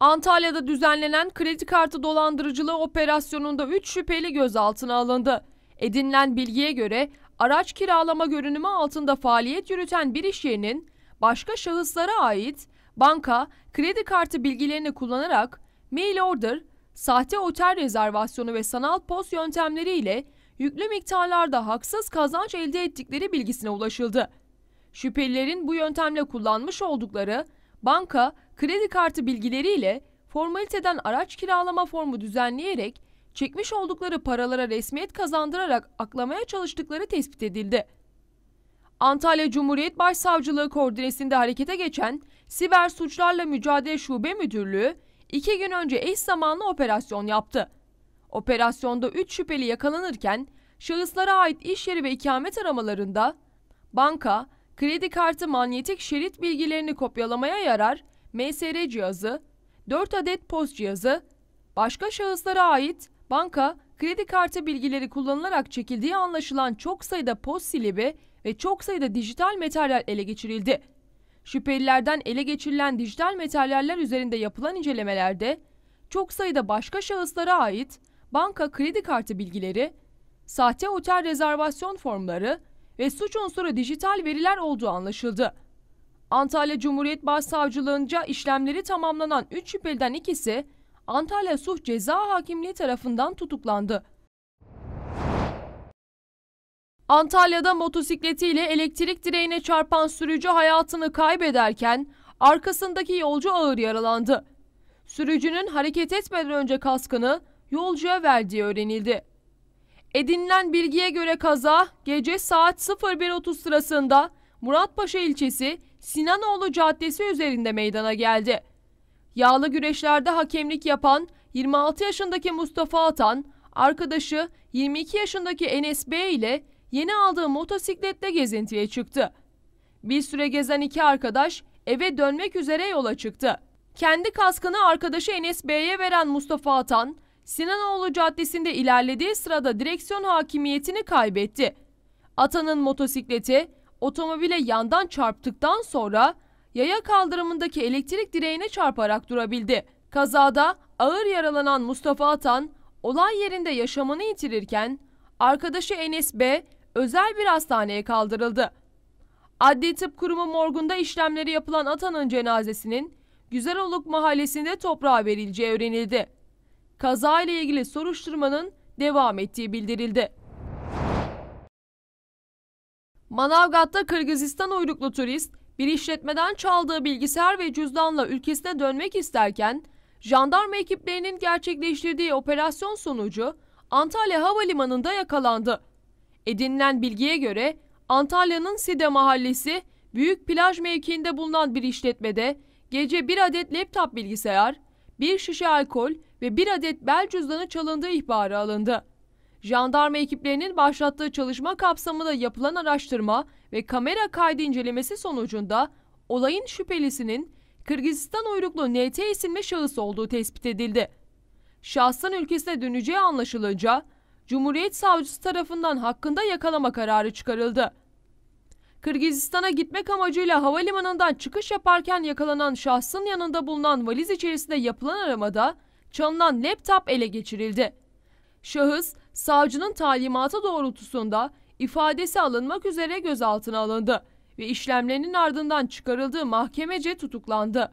Antalya'da düzenlenen kredi kartı dolandırıcılığı operasyonunda 3 şüpheli gözaltına alındı. Edinilen bilgiye göre araç kiralama görünümü altında faaliyet yürüten bir iş yerinin başka şahıslara ait banka, kredi kartı bilgilerini kullanarak mail order, sahte otel rezervasyonu ve sanal post yöntemleriyle yüklü miktarlarda haksız kazanç elde ettikleri bilgisine ulaşıldı. Şüphelilerin bu yöntemle kullanmış oldukları banka, Kredi kartı bilgileriyle formaliteden araç kiralama formu düzenleyerek çekmiş oldukları paralara resmiyet kazandırarak aklamaya çalıştıkları tespit edildi. Antalya Cumhuriyet Başsavcılığı koordinesinde harekete geçen Siber Suçlarla Mücadele Şube Müdürlüğü iki gün önce eş zamanlı operasyon yaptı. Operasyonda 3 şüpheli yakalanırken şahıslara ait iş yeri ve ikamet aramalarında banka, kredi kartı manyetik şerit bilgilerini kopyalamaya yarar MSR cihazı, 4 adet POS cihazı, başka şahıslara ait banka, kredi kartı bilgileri kullanılarak çekildiği anlaşılan çok sayıda POS silibi ve çok sayıda dijital materyal ele geçirildi. Şüphelilerden ele geçirilen dijital materyaller üzerinde yapılan incelemelerde çok sayıda başka şahıslara ait banka kredi kartı bilgileri, sahte otel rezervasyon formları ve suç unsuru dijital veriler olduğu anlaşıldı. Antalya Cumhuriyet Başsavcılığınca işlemleri tamamlanan 3 şüpheliden ikisi Antalya Suh Ceza Hakimliği tarafından tutuklandı. Antalya'da motosikletiyle elektrik direğine çarpan sürücü hayatını kaybederken arkasındaki yolcu ağır yaralandı. Sürücünün hareket etmeden önce kaskını yolcuya verdiği öğrenildi. Edinilen bilgiye göre kaza gece saat 01.30 sırasında Muratpaşa ilçesi Sinanoğlu Caddesi üzerinde meydana geldi. Yağlı güreşlerde hakemlik yapan 26 yaşındaki Mustafa Atan, arkadaşı 22 yaşındaki Enes B ile yeni aldığı motosikletle gezintiye çıktı. Bir süre gezen iki arkadaş eve dönmek üzere yola çıktı. Kendi kaskını arkadaşı Enes B'ye veren Mustafa Atan, Sinanoğlu Caddesi'nde ilerlediği sırada direksiyon hakimiyetini kaybetti. Atanın motosikleti Otomobile yandan çarptıktan sonra yaya kaldırımındaki elektrik direğine çarparak durabildi. Kazada ağır yaralanan Mustafa Atan olay yerinde yaşamını yitirirken arkadaşı Enes B özel bir hastaneye kaldırıldı. Adli Tıp Kurumu morgunda işlemleri yapılan Atan'ın cenazesinin Güzeloluk mahallesinde toprağa verileceği öğrenildi. Kaza ile ilgili soruşturmanın devam ettiği bildirildi. Manavgat'ta Kırgızistan uyruklu turist bir işletmeden çaldığı bilgisayar ve cüzdanla ülkesine dönmek isterken jandarma ekiplerinin gerçekleştirdiği operasyon sonucu Antalya Havalimanı'nda yakalandı. Edinilen bilgiye göre Antalya'nın Side mahallesi Büyük Plaj mevkiinde bulunan bir işletmede gece bir adet laptop bilgisayar, bir şişe alkol ve bir adet bel cüzdanı çalındığı ihbarı alındı. Jandarma ekiplerinin başlattığı çalışma kapsamında yapılan araştırma ve kamera kaydı incelemesi sonucunda olayın şüphelisinin Kırgızistan uyruklu NT isimli şahıs olduğu tespit edildi. Şahsın ülkesine döneceği anlaşılınca Cumhuriyet Savcısı tarafından hakkında yakalama kararı çıkarıldı. Kırgızistan'a gitmek amacıyla havalimanından çıkış yaparken yakalanan şahsın yanında bulunan valiz içerisinde yapılan aramada çalınan laptop ele geçirildi. Şahıs savcının talimatı doğrultusunda ifadesi alınmak üzere gözaltına alındı ve işlemlerinin ardından çıkarıldığı mahkemece tutuklandı.